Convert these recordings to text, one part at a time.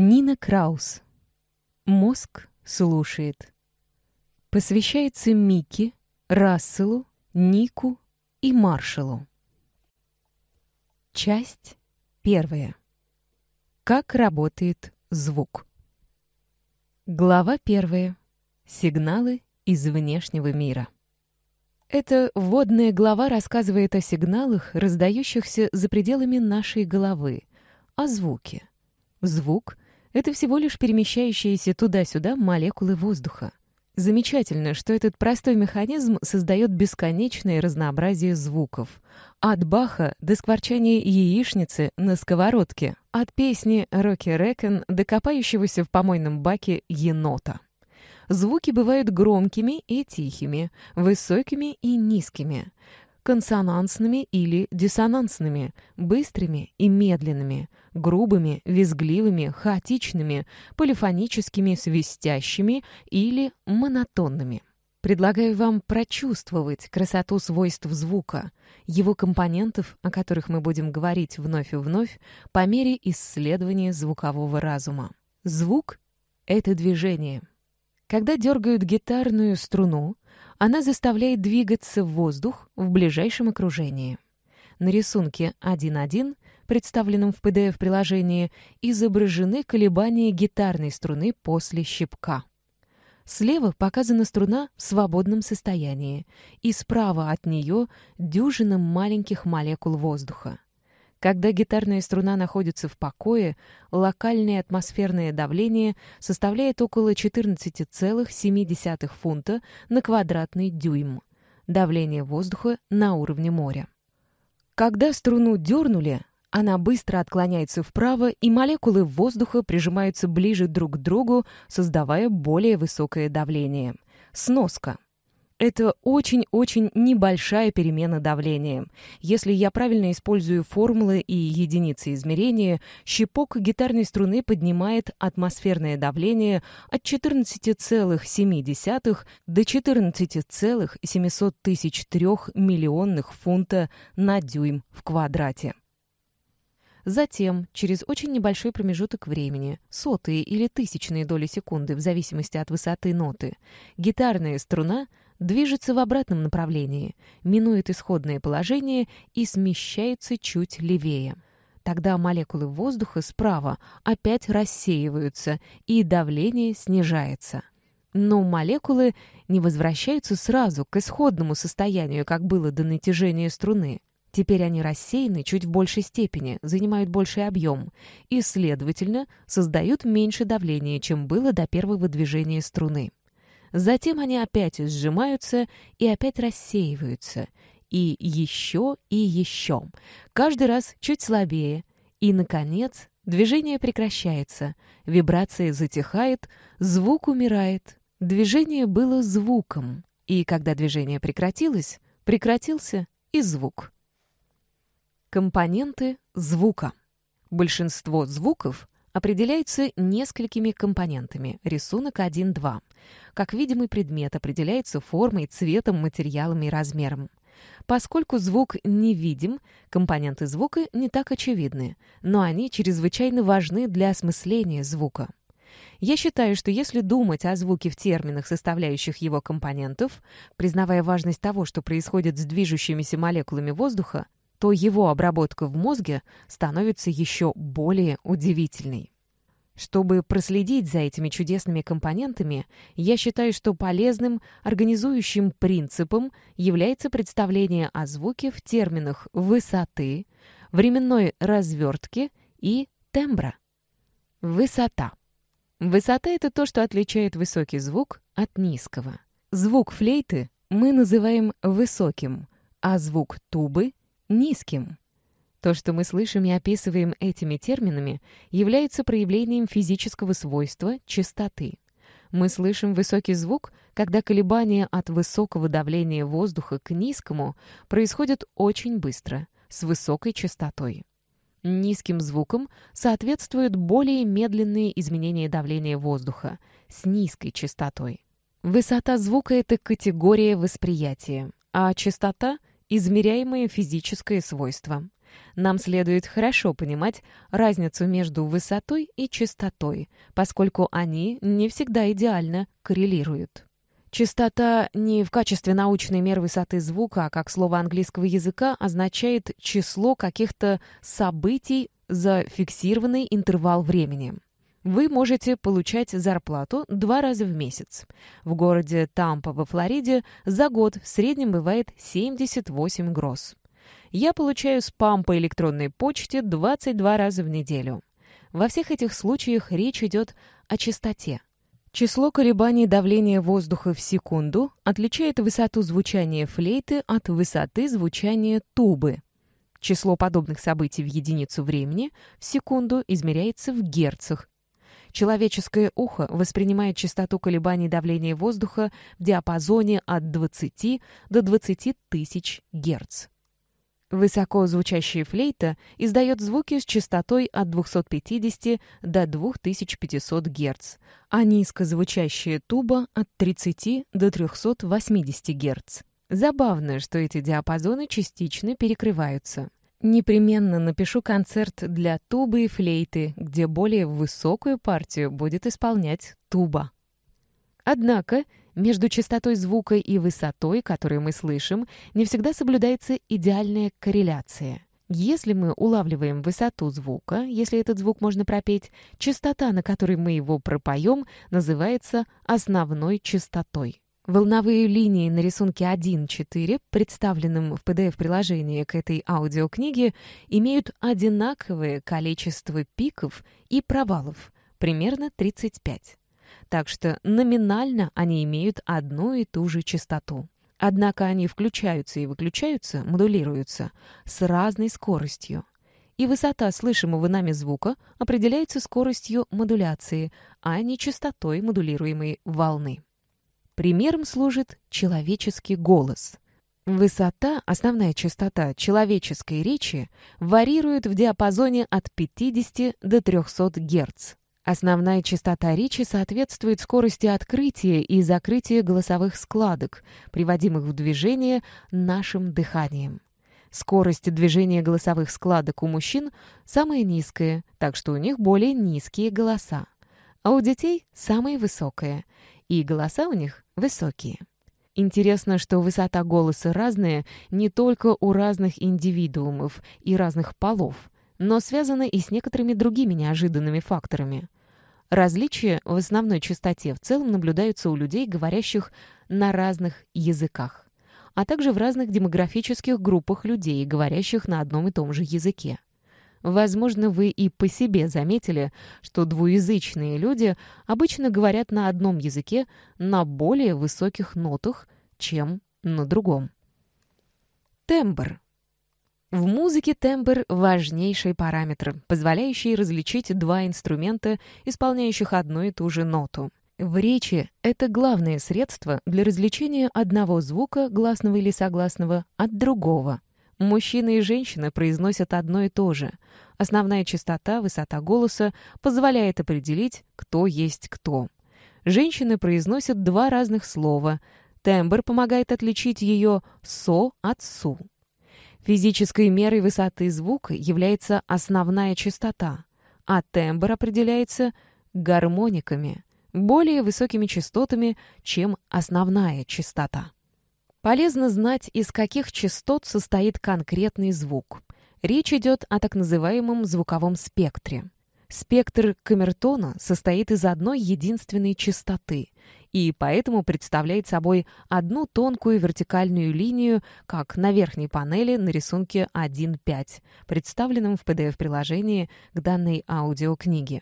Нина Краус. Мозг слушает. Посвящается Микки, Расселу, Нику и Маршалу. Часть первая. Как работает звук. Глава первая. Сигналы из внешнего мира. Эта вводная глава рассказывает о сигналах, раздающихся за пределами нашей головы, о звуке. Звук — это всего лишь перемещающиеся туда-сюда молекулы воздуха. Замечательно, что этот простой механизм создает бесконечное разнообразие звуков. От баха до скворчания яичницы на сковородке, от песни «Рокки Рэкен» до копающегося в помойном баке енота. Звуки бывают громкими и тихими, высокими и низкими консонансными или диссонансными, быстрыми и медленными, грубыми, визгливыми, хаотичными, полифоническими, свистящими или монотонными. Предлагаю вам прочувствовать красоту свойств звука, его компонентов, о которых мы будем говорить вновь и вновь, по мере исследования звукового разума. Звук — это движение — когда дергают гитарную струну, она заставляет двигаться в воздух в ближайшем окружении. На рисунке 1.1, представленном в PDF-приложении, изображены колебания гитарной струны после щипка. Слева показана струна в свободном состоянии, и справа от нее дюжина маленьких молекул воздуха. Когда гитарная струна находится в покое, локальное атмосферное давление составляет около 14,7 фунта на квадратный дюйм. Давление воздуха на уровне моря. Когда струну дернули, она быстро отклоняется вправо, и молекулы воздуха прижимаются ближе друг к другу, создавая более высокое давление. Сноска. Это очень-очень небольшая перемена давления. Если я правильно использую формулы и единицы измерения, щепок гитарной струны поднимает атмосферное давление от 14,7 до 14,703 миллионных фунта на дюйм в квадрате. Затем, через очень небольшой промежуток времени, сотые или тысячные доли секунды в зависимости от высоты ноты, гитарная струна — движется в обратном направлении, минует исходное положение и смещается чуть левее. Тогда молекулы воздуха справа опять рассеиваются, и давление снижается. Но молекулы не возвращаются сразу к исходному состоянию, как было до натяжения струны. Теперь они рассеяны чуть в большей степени, занимают больший объем и, следовательно, создают меньше давления, чем было до первого движения струны. Затем они опять сжимаются и опять рассеиваются. И еще, и еще. Каждый раз чуть слабее. И, наконец, движение прекращается. Вибрация затихает, звук умирает. Движение было звуком. И когда движение прекратилось, прекратился и звук. Компоненты звука. Большинство звуков определяется несколькими компонентами. Рисунок 1.2. Как видимый предмет определяется формой, цветом, материалом и размером. Поскольку звук невидим, компоненты звука не так очевидны, но они чрезвычайно важны для осмысления звука. Я считаю, что если думать о звуке в терминах, составляющих его компонентов, признавая важность того, что происходит с движущимися молекулами воздуха, то его обработка в мозге становится еще более удивительной. Чтобы проследить за этими чудесными компонентами, я считаю, что полезным организующим принципом является представление о звуке в терминах высоты, временной развертки и тембра. Высота. Высота — это то, что отличает высокий звук от низкого. Звук флейты мы называем высоким, а звук тубы низким. То, что мы слышим и описываем этими терминами, является проявлением физического свойства частоты. Мы слышим высокий звук, когда колебания от высокого давления воздуха к низкому происходят очень быстро, с высокой частотой. Низким звуком соответствуют более медленные изменения давления воздуха с низкой частотой. Высота звука — это категория восприятия, а частота измеряемые физические свойства. Нам следует хорошо понимать разницу между высотой и частотой, поскольку они не всегда идеально коррелируют. Частота не в качестве научной меры высоты звука, а как слово английского языка означает число каких-то событий за фиксированный интервал времени вы можете получать зарплату два раза в месяц. В городе Тампа во Флориде за год в среднем бывает 78 гроз. Я получаю спам по электронной почте 22 раза в неделю. Во всех этих случаях речь идет о частоте. Число колебаний давления воздуха в секунду отличает высоту звучания флейты от высоты звучания тубы. Число подобных событий в единицу времени в секунду измеряется в герцах Человеческое ухо воспринимает частоту колебаний давления воздуха в диапазоне от 20 до 20 тысяч Гц. Высоко звучащая флейта издает звуки с частотой от 250 до 2500 Гц, а низкозвучащая туба от 30 до 380 Гц. Забавно, что эти диапазоны частично перекрываются. Непременно напишу концерт для тубы и флейты, где более высокую партию будет исполнять туба. Однако между частотой звука и высотой, которую мы слышим, не всегда соблюдается идеальная корреляция. Если мы улавливаем высоту звука, если этот звук можно пропеть, частота, на которой мы его пропоем, называется основной частотой. Волновые линии на рисунке 1.4, представленном в PDF-приложении к этой аудиокниге, имеют одинаковое количество пиков и провалов, примерно 35. Так что номинально они имеют одну и ту же частоту. Однако они включаются и выключаются, модулируются, с разной скоростью. И высота слышимого нами звука определяется скоростью модуляции, а не частотой модулируемой волны. Примером служит человеческий голос. Высота, основная частота человеческой речи, варьирует в диапазоне от 50 до 300 Гц. Основная частота речи соответствует скорости открытия и закрытия голосовых складок, приводимых в движение нашим дыханием. Скорость движения голосовых складок у мужчин самая низкая, так что у них более низкие голоса. А у детей самая высокая, и голоса у них Высокие. Интересно, что высота голоса разная не только у разных индивидуумов и разных полов, но связана и с некоторыми другими неожиданными факторами. Различия в основной частоте в целом наблюдаются у людей, говорящих на разных языках, а также в разных демографических группах людей, говорящих на одном и том же языке. Возможно, вы и по себе заметили, что двуязычные люди обычно говорят на одном языке на более высоких нотах, чем на другом. Тембр. В музыке тембр – важнейший параметр, позволяющий различить два инструмента, исполняющих одну и ту же ноту. В речи это главное средство для различения одного звука, гласного или согласного, от другого – Мужчины и женщины произносят одно и то же. Основная частота, высота голоса позволяет определить, кто есть кто. Женщины произносят два разных слова. Тембр помогает отличить ее «со» от «су». Физической мерой высоты звука является основная частота, а тембр определяется гармониками, более высокими частотами, чем основная частота. Полезно знать, из каких частот состоит конкретный звук. Речь идет о так называемом звуковом спектре. Спектр камертона состоит из одной единственной частоты и поэтому представляет собой одну тонкую вертикальную линию, как на верхней панели на рисунке 1.5, представленном в PDF-приложении к данной аудиокниге.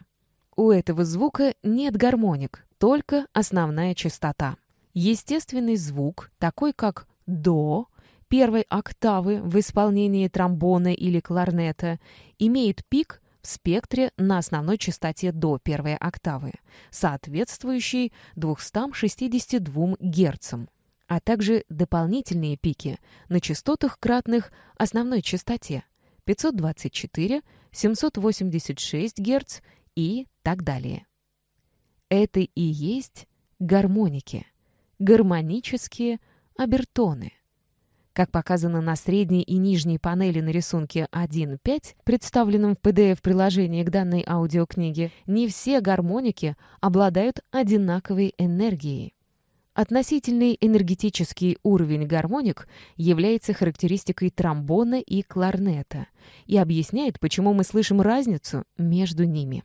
У этого звука нет гармоник, только основная частота. Естественный звук, такой как «до», первой октавы в исполнении тромбона или кларнета, имеет пик в спектре на основной частоте до первой октавы, соответствующей 262 Гц, а также дополнительные пики на частотах кратных основной частоте 524, 786 Гц и так далее. Это и есть гармоники – гармонические обертоны. Как показано на средней и нижней панели на рисунке 1.5, представленном в PDF-приложении к данной аудиокниге, не все гармоники обладают одинаковой энергией. Относительный энергетический уровень гармоник является характеристикой тромбона и кларнета и объясняет, почему мы слышим разницу между ними.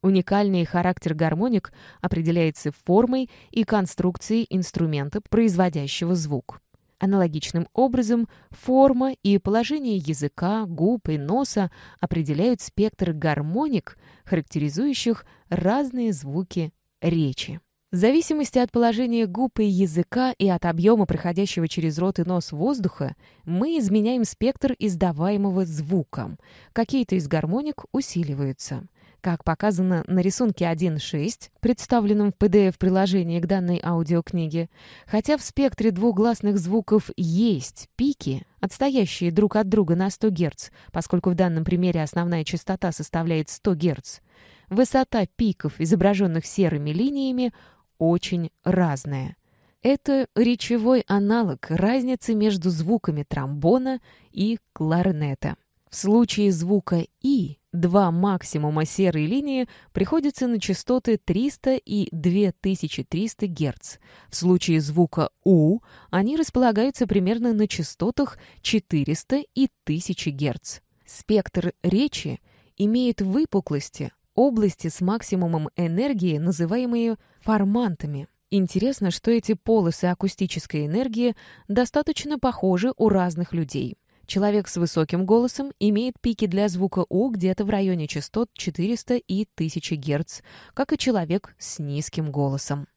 Уникальный характер гармоник определяется формой и конструкцией инструмента, производящего звук. Аналогичным образом форма и положение языка, губ и носа определяют спектр гармоник, характеризующих разные звуки речи. В зависимости от положения губ и языка и от объема проходящего через рот и нос воздуха, мы изменяем спектр издаваемого звука. Какие-то из гармоник усиливаются. Как показано на рисунке 1.6, представленном в PDF-приложении к данной аудиокниге, хотя в спектре двухгласных звуков есть пики, отстоящие друг от друга на 100 Гц, поскольку в данном примере основная частота составляет 100 Гц, высота пиков, изображенных серыми линиями, очень разная. Это речевой аналог разницы между звуками тромбона и кларнета. В случае звука «и» два максимума серой линии приходятся на частоты 300 и 2300 Гц. В случае звука «у» они располагаются примерно на частотах 400 и 1000 Гц. Спектр речи имеет выпуклости, области с максимумом энергии, называемые формантами. Интересно, что эти полосы акустической энергии достаточно похожи у разных людей. Человек с высоким голосом имеет пики для звука «у» где-то в районе частот 400 и 1000 Гц, как и человек с низким голосом.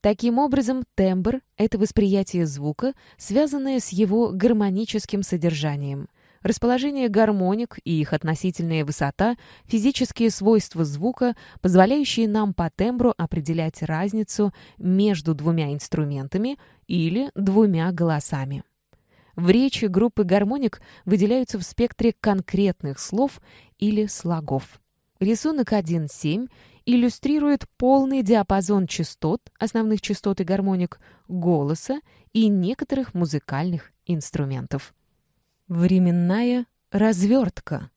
Таким образом, тембр — это восприятие звука, связанное с его гармоническим содержанием. Расположение гармоник и их относительная высота — физические свойства звука, позволяющие нам по тембру определять разницу между двумя инструментами или двумя голосами. В речи группы гармоник выделяются в спектре конкретных слов или слогов. Рисунок 1.7 иллюстрирует полный диапазон частот, основных частот и гармоник, голоса и некоторых музыкальных инструментов. Временная развертка.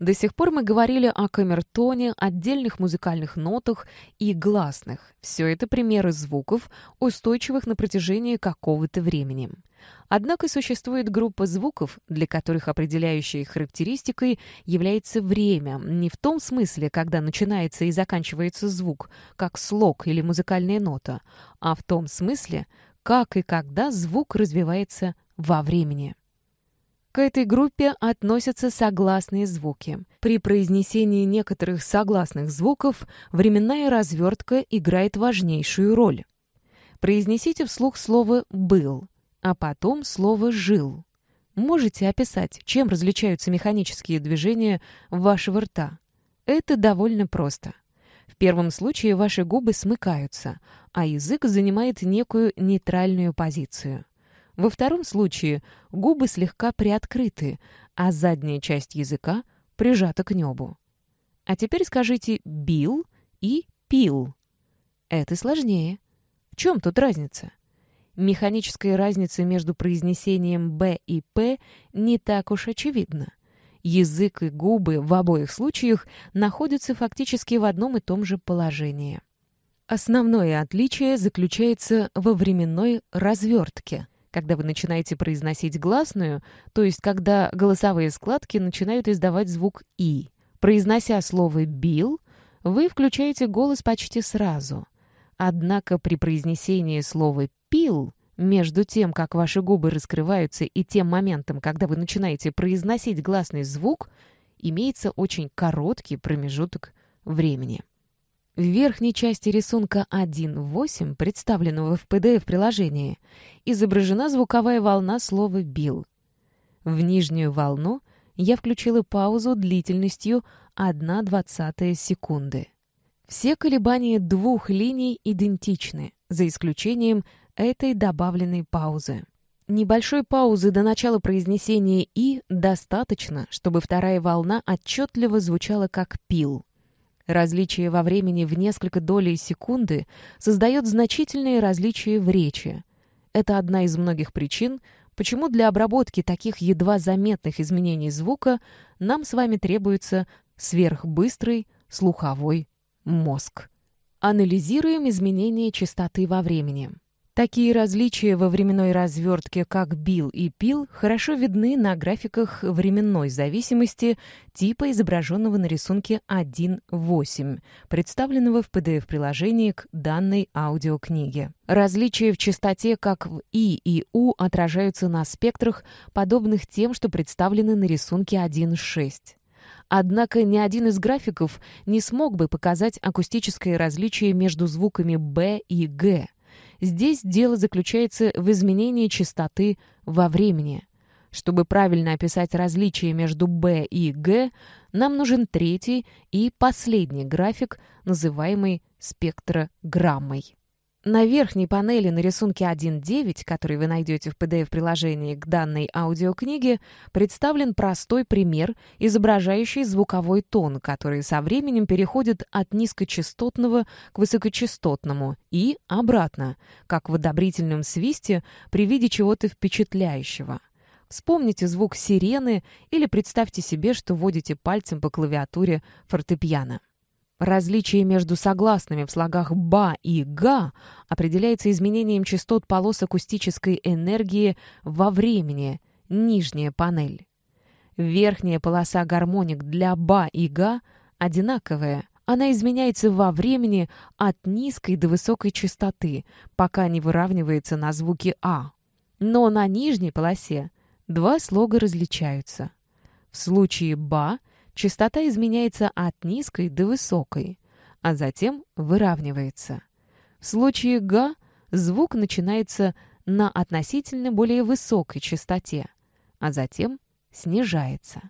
До сих пор мы говорили о камертоне, отдельных музыкальных нотах и гласных. Все это примеры звуков, устойчивых на протяжении какого-то времени. Однако существует группа звуков, для которых определяющей характеристикой является время, не в том смысле, когда начинается и заканчивается звук, как слог или музыкальная нота, а в том смысле, как и когда звук развивается во времени. К этой группе относятся согласные звуки. При произнесении некоторых согласных звуков временная развертка играет важнейшую роль. Произнесите вслух слово «был», а потом слово «жил». Можете описать, чем различаются механические движения вашего рта? Это довольно просто. В первом случае ваши губы смыкаются, а язык занимает некую нейтральную позицию. Во втором случае губы слегка приоткрыты, а задняя часть языка прижата к небу. А теперь скажите «бил» и «пил». Это сложнее. В чем тут разница? Механическая разница между произнесением «б» и «п» не так уж очевидна. Язык и губы в обоих случаях находятся фактически в одном и том же положении. Основное отличие заключается во временной развертке – когда вы начинаете произносить гласную, то есть когда голосовые складки начинают издавать звук «и», произнося слово «бил», вы включаете голос почти сразу. Однако при произнесении слова «пил» между тем, как ваши губы раскрываются, и тем моментом, когда вы начинаете произносить гласный звук, имеется очень короткий промежуток времени. В верхней части рисунка 1.8, представленного в PDF-приложении, изображена звуковая волна слова «бил». В нижнюю волну я включила паузу длительностью 1,20 секунды. Все колебания двух линий идентичны, за исключением этой добавленной паузы. Небольшой паузы до начала произнесения «и» достаточно, чтобы вторая волна отчетливо звучала как «пил». Различие во времени в несколько долей секунды создает значительные различия в речи. Это одна из многих причин, почему для обработки таких едва заметных изменений звука нам с вами требуется сверхбыстрый слуховой мозг. Анализируем изменения частоты во времени. Такие различия во временной развертке, как бил и пил, хорошо видны на графиках временной зависимости типа изображенного на рисунке 1.8, представленного в PDF-приложении к данной аудиокниге. Различия в частоте как в И и У отражаются на спектрах, подобных тем, что представлены на рисунке 1.6. Однако ни один из графиков не смог бы показать акустическое различие между звуками «б» и «г», Здесь дело заключается в изменении частоты во времени. Чтобы правильно описать различие между B и G, нам нужен третий и последний график, называемый спектрограммой. На верхней панели на рисунке 1.9, который вы найдете в PDF-приложении к данной аудиокниге, представлен простой пример, изображающий звуковой тон, который со временем переходит от низкочастотного к высокочастотному и обратно, как в одобрительном свисте при виде чего-то впечатляющего. Вспомните звук сирены или представьте себе, что водите пальцем по клавиатуре фортепиано. Различие между согласными в слогах «ба» и «га» определяется изменением частот полос акустической энергии во времени, нижняя панель. Верхняя полоса гармоник для «ба» и «га» одинаковая, она изменяется во времени от низкой до высокой частоты, пока не выравнивается на звуки «а». Но на нижней полосе два слога различаются. В случае «ба» — частота изменяется от низкой до высокой, а затем выравнивается. В случае га звук начинается на относительно более высокой частоте, а затем снижается.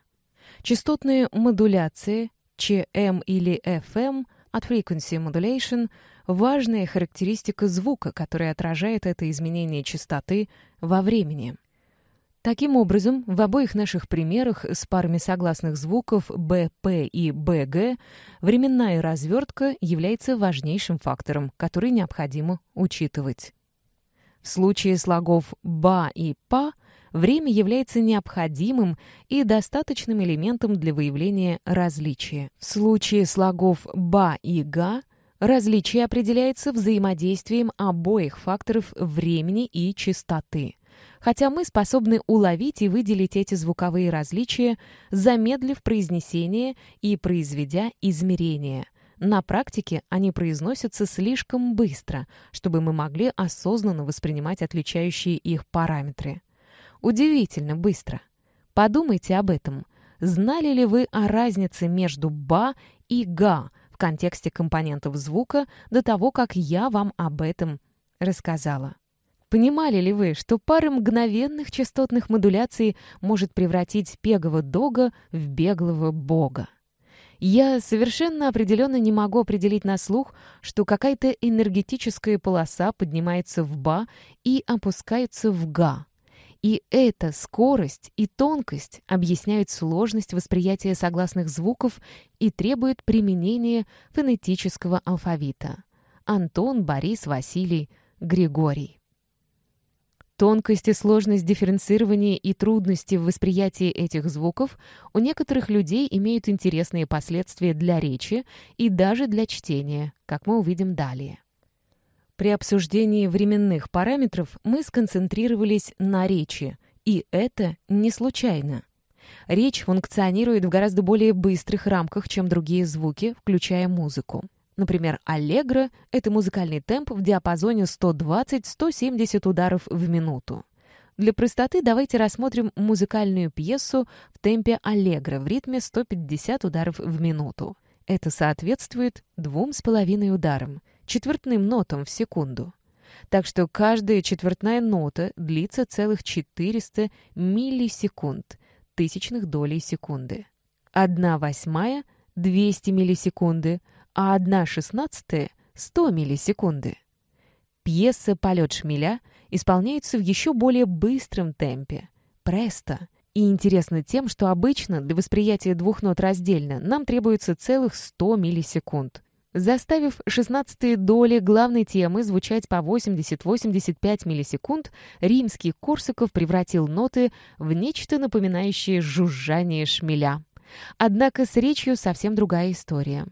Частотные модуляции ЧМ или FM от Frequency Modulation – важная характеристика звука, которая отражает это изменение частоты во времени. Таким образом, в обоих наших примерах с парами согласных звуков «бп» и «бг» временная развертка является важнейшим фактором, который необходимо учитывать. В случае слогов «ба» и «па» время является необходимым и достаточным элементом для выявления различия. В случае слогов «ба» и «га» различие определяется взаимодействием обоих факторов времени и частоты – хотя мы способны уловить и выделить эти звуковые различия, замедлив произнесение и произведя измерение. На практике они произносятся слишком быстро, чтобы мы могли осознанно воспринимать отличающие их параметры. Удивительно быстро. Подумайте об этом. Знали ли вы о разнице между «ба» и «га» в контексте компонентов звука до того, как я вам об этом рассказала? Понимали ли вы, что пары мгновенных частотных модуляций может превратить бегового дога в беглого бога? Я совершенно определенно не могу определить на слух, что какая-то энергетическая полоса поднимается в ба и опускается в га. И эта скорость и тонкость объясняют сложность восприятия согласных звуков и требуют применения фонетического алфавита. Антон, Борис, Василий, Григорий. Тонкость и сложность дифференцирования и трудности в восприятии этих звуков у некоторых людей имеют интересные последствия для речи и даже для чтения, как мы увидим далее. При обсуждении временных параметров мы сконцентрировались на речи, и это не случайно. Речь функционирует в гораздо более быстрых рамках, чем другие звуки, включая музыку. Например, аллегро — это музыкальный темп в диапазоне 120-170 ударов в минуту. Для простоты давайте рассмотрим музыкальную пьесу в темпе аллегро в ритме 150 ударов в минуту. Это соответствует двум с половиной ударам, четвертным нотам в секунду. Так что каждая четвертная нота длится целых 400 миллисекунд, тысячных долей секунды. Одна восьмая — 200 миллисекунды — а одна шестнадцатая — 100 миллисекунды. Пьеса «Полет шмеля» исполняется в еще более быстром темпе — престо. И интересно тем, что обычно для восприятия двух нот раздельно нам требуется целых 100 миллисекунд заставив 16 доли главной темы звучать по 80-85 миллисекунд, римский Корсаков превратил ноты в нечто напоминающее жужжание шмеля. Однако с речью совсем другая история.